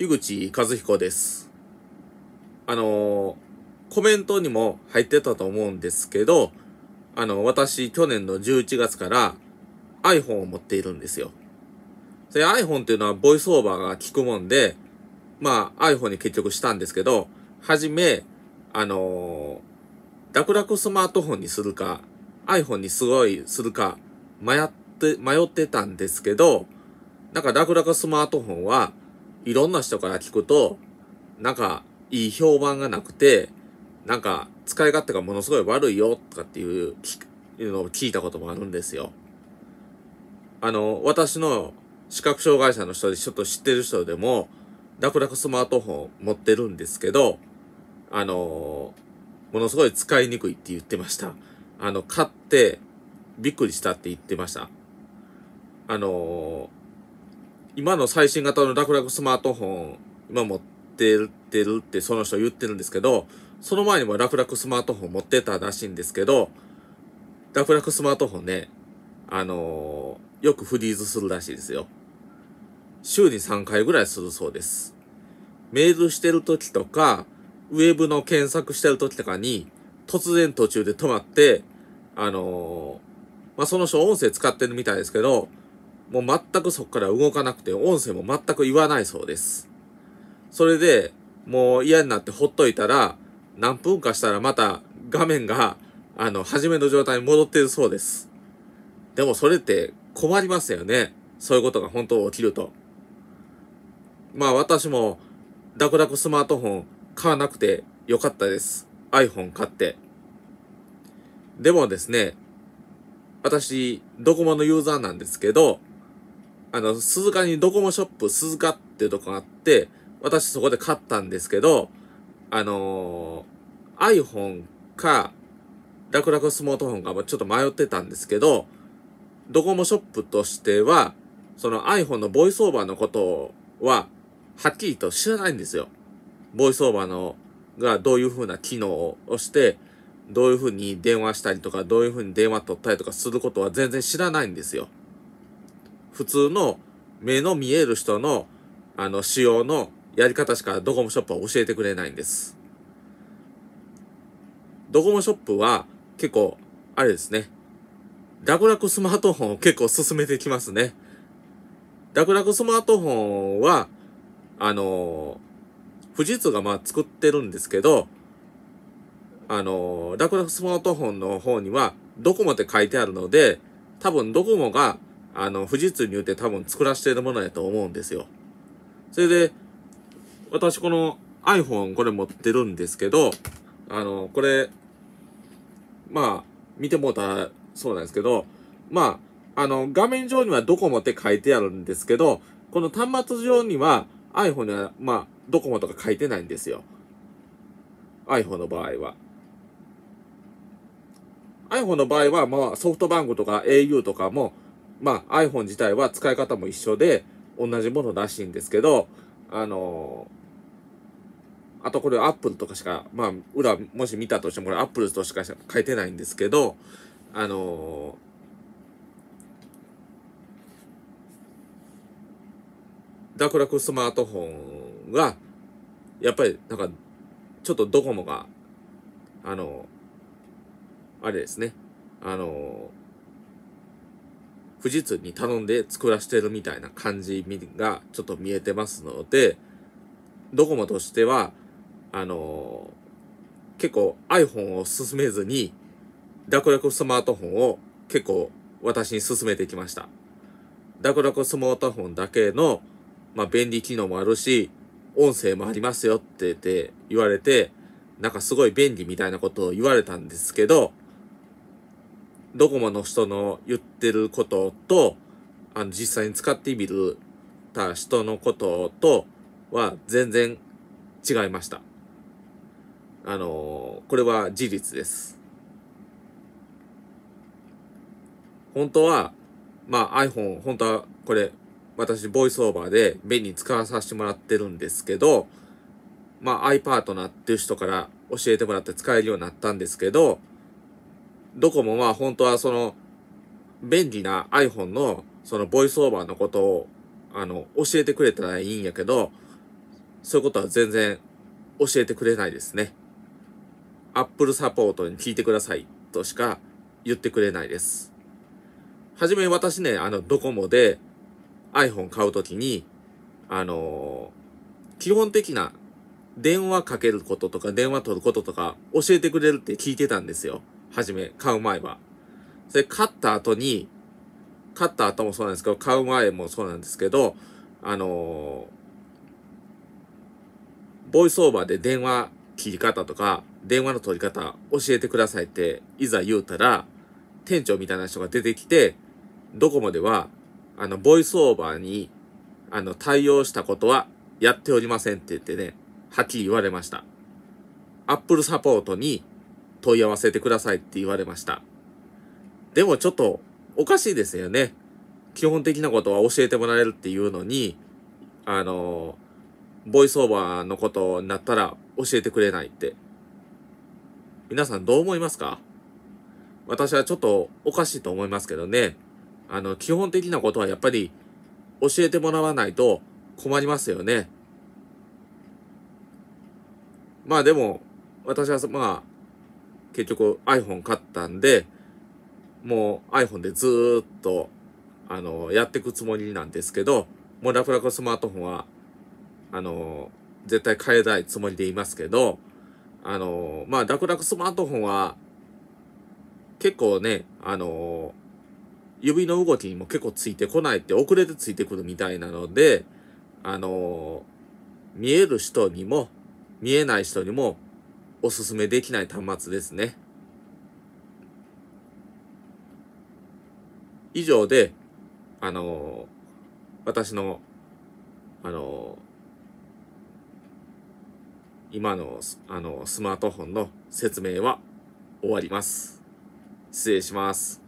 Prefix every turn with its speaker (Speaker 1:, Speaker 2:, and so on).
Speaker 1: 樋口和彦です。あのー、コメントにも入ってたと思うんですけど、あの、私、去年の11月から iPhone を持っているんですよ。で、iPhone っていうのはボイスオーバーが効くもんで、まあ iPhone に結局したんですけど、はじめ、あのー、楽々スマートフォンにするか、iPhone にすごいするか、迷って、迷ってたんですけど、なんか楽々スマートフォンは、いろんな人から聞くと、なんか、いい評判がなくて、なんか、使い勝手がものすごい悪いよ、とかっていう、いうのを聞いたこともあるんですよ。あの、私の視覚障害者の人でちょっと知ってる人でも、楽々スマートフォン持ってるんですけど、あのものすごい使いにくいって言ってました。あの、買って、びっくりしたって言ってました。あの今の最新型の楽々スマートフォン、今持ってるってるってその人言ってるんですけど、その前にも楽々スマートフォン持ってたらしいんですけど、楽々スマートフォンね、あのー、よくフリーズするらしいですよ。週に3回ぐらいするそうです。メールしてる時とか、ウェブの検索してる時とかに、突然途中で止まって、あのー、まあ、その人音声使ってるみたいですけど、もう全くそこから動かなくて、音声も全く言わないそうです。それで、もう嫌になってほっといたら、何分かしたらまた画面が、あの、初めの状態に戻ってるそうです。でもそれって困りますよね。そういうことが本当起きると。まあ私も、ダクダクスマートフォン買わなくてよかったです。iPhone 買って。でもですね、私、ドコモのユーザーなんですけど、あの、鈴鹿にドコモショップ鈴鹿っていうとこがあって、私そこで買ったんですけど、あのー、iPhone か、楽々スマートフォンかもちょっと迷ってたんですけど、ドコモショップとしては、その iPhone のボイスオーバーのことは、はっきりと知らないんですよ。ボイスオーバーの、がどういう風な機能をして、どういう風に電話したりとか、どういう風に電話取ったりとかすることは全然知らないんですよ。普通の目の見える人の、あの、仕様のやり方しかドコモショップは教えてくれないんです。ドコモショップは結構、あれですね。楽々スマートフォンを結構進めてきますね。楽々スマートフォンは、あの富士通がまあ作ってるんですけど、あの楽々スマートフォンの方には、ドコモって書いてあるので、多分ドコモがあの、富士通に言うて多分作らせてるものやと思うんですよ。それで、私この iPhone これ持ってるんですけど、あの、これ、まあ、見てもうたそうなんですけど、まあ、あの、画面上にはドコモって書いてあるんですけど、この端末上には iPhone には、まあ、ドコモとか書いてないんですよ。iPhone の場合は。iPhone の場合は、まあ、ソフトバンクとか au とかも、まあ iPhone 自体は使い方も一緒で同じものらしいんですけど、あのー、あとこれ Apple とかしか、まあ裏もし見たとしてもこれ Apple としか書いてないんですけど、あのー、ダクラクスマートフォンが、やっぱりなんか、ちょっとドコモが、あのあれですね、あの富士通に頼んで作らしてるみたいな感じがちょっと見えてますので、ドコモとしては、あのー、結構 iPhone を進めずに、ダクダクスマートフォンを結構私に進めてきました。ダクダクスマートフォンだけの、まあ、便利機能もあるし、音声もありますよって言われて、なんかすごい便利みたいなことを言われたんですけど、ドコモの人の言ってることと、あの、実際に使ってみるた人のこととは全然違いました。あのー、これは事実です。本当は、まあ iPhone、本当はこれ、私、ボイスオーバーで便利に使わさせてもらってるんですけど、まあ iPartner っていう人から教えてもらって使えるようになったんですけど、ドコモは本当はその、便利な iPhone のそのボイスオーバーのことを、あの、教えてくれたらいいんやけど、そういうことは全然教えてくれないですね。Apple サポートに聞いてくださいとしか言ってくれないです。はじめ私ね、あの、ドコモで iPhone 買うときに、あのー、基本的な電話かけることとか電話取ることとか教えてくれるって聞いてたんですよ。はじめ、買う前は。で、買った後に、買った後もそうなんですけど、買う前もそうなんですけど、あのー、ボイスオーバーで電話切り方とか、電話の取り方教えてくださいって、いざ言うたら、店長みたいな人が出てきて、ドコモでは、あの、ボイスオーバーに、あの、対応したことはやっておりませんって言ってね、はっきり言われました。アップルサポートに問い合わせてくださいって言われました。でもちょっとおかしいですよね。基本的なことは教えてもらえるっていうのに、あの、ボイスオーバーのことになったら教えてくれないって。皆さんどう思いますか私はちょっとおかしいと思いますけどね。あの、基本的なことはやっぱり教えてもらわないと困りますよね。まあでも、私はまあ、結局 iPhone 買ったんで、もう iPhone でずっと、あの、やっていくつもりなんですけど、もうラフラコスマートフォンは、あの、絶対変えたいつもりでいますけど、あの、まあ、ラクラクスマートフォンは、結構ね、あの、指の動きにも結構ついてこないって遅れてついてくるみたいなので、あの、見える人にも、見えない人にも、おすすめできない端末ですね。以上で、あのー、私の、あのー、今の、あのー、スマートフォンの説明は終わります。失礼します。